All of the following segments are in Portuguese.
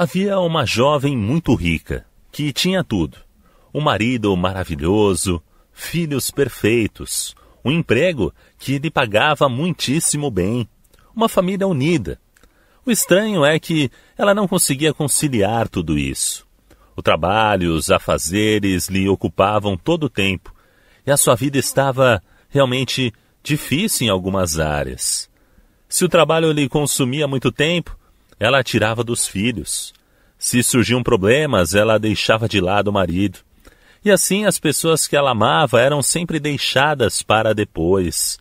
Havia uma jovem muito rica, que tinha tudo: um marido maravilhoso, filhos perfeitos, um emprego que lhe pagava muitíssimo bem, uma família unida. O estranho é que ela não conseguia conciliar tudo isso. O trabalho, os afazeres lhe ocupavam todo o tempo, e a sua vida estava realmente difícil em algumas áreas. Se o trabalho lhe consumia muito tempo, ela tirava dos filhos. Se surgiam problemas, ela deixava de lado o marido. E assim as pessoas que ela amava eram sempre deixadas para depois.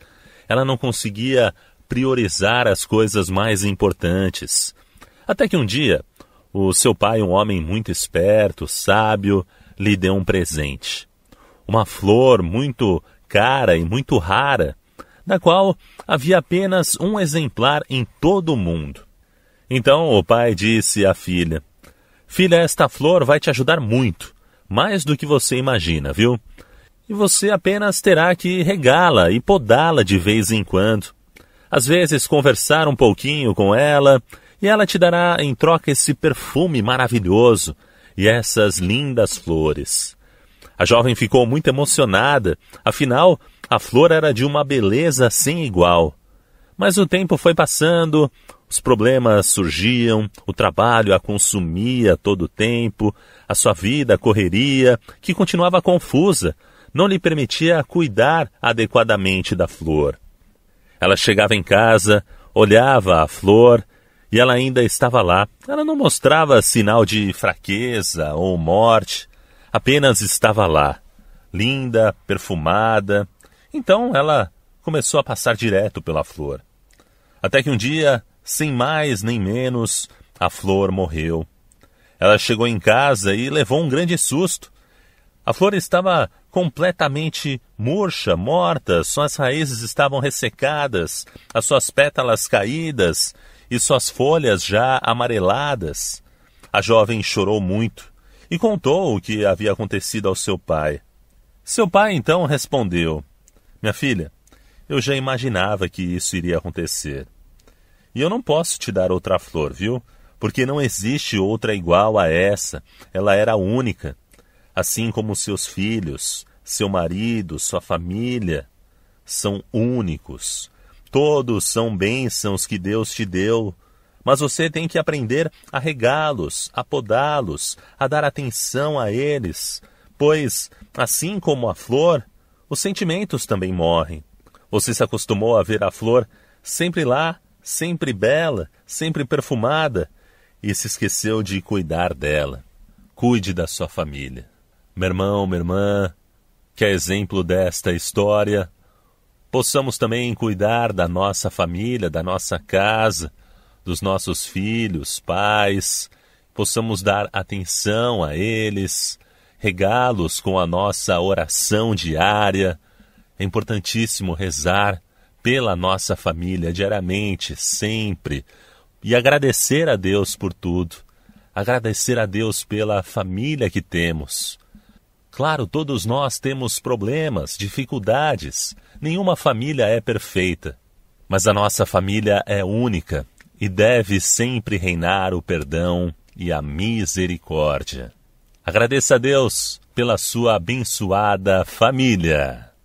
Ela não conseguia priorizar as coisas mais importantes. Até que um dia, o seu pai, um homem muito esperto, sábio, lhe deu um presente. Uma flor muito cara e muito rara, da qual havia apenas um exemplar em todo o mundo. Então o pai disse à filha: Filha, esta flor vai te ajudar muito, mais do que você imagina, viu? E você apenas terá que regá-la e podá-la de vez em quando. Às vezes conversar um pouquinho com ela, e ela te dará em troca esse perfume maravilhoso e essas lindas flores. A jovem ficou muito emocionada, afinal, a flor era de uma beleza sem igual. Mas o tempo foi passando, os problemas surgiam, o trabalho a consumia todo o tempo, a sua vida correria, que continuava confusa, não lhe permitia cuidar adequadamente da flor. Ela chegava em casa, olhava a flor e ela ainda estava lá. Ela não mostrava sinal de fraqueza ou morte, apenas estava lá, linda, perfumada. Então ela começou a passar direto pela flor. Até que um dia sem mais nem menos, a flor morreu. Ela chegou em casa e levou um grande susto. A flor estava completamente murcha, morta, suas raízes estavam ressecadas, as suas pétalas caídas e suas folhas já amareladas. A jovem chorou muito e contou o que havia acontecido ao seu pai. Seu pai então respondeu: Minha filha, eu já imaginava que isso iria acontecer. E eu não posso te dar outra flor, viu? Porque não existe outra igual a essa. Ela era única. Assim como seus filhos, seu marido, sua família são únicos. Todos são bênçãos que Deus te deu, mas você tem que aprender a regá-los, a podá-los, a dar atenção a eles, pois, assim como a flor, os sentimentos também morrem. Você se acostumou a ver a flor sempre lá, sempre bela, sempre perfumada, e se esqueceu de cuidar dela. Cuide da sua família. Meu irmão, minha irmã, que é exemplo desta história, possamos também cuidar da nossa família, da nossa casa, dos nossos filhos, pais, possamos dar atenção a eles, regá-los com a nossa oração diária. É importantíssimo rezar pela nossa família diariamente, sempre, e agradecer a Deus por tudo, agradecer a Deus pela família que temos. Claro, todos nós temos problemas, dificuldades, nenhuma família é perfeita, mas a nossa família é única e deve sempre reinar o perdão e a misericórdia. Agradeça a Deus pela sua abençoada família.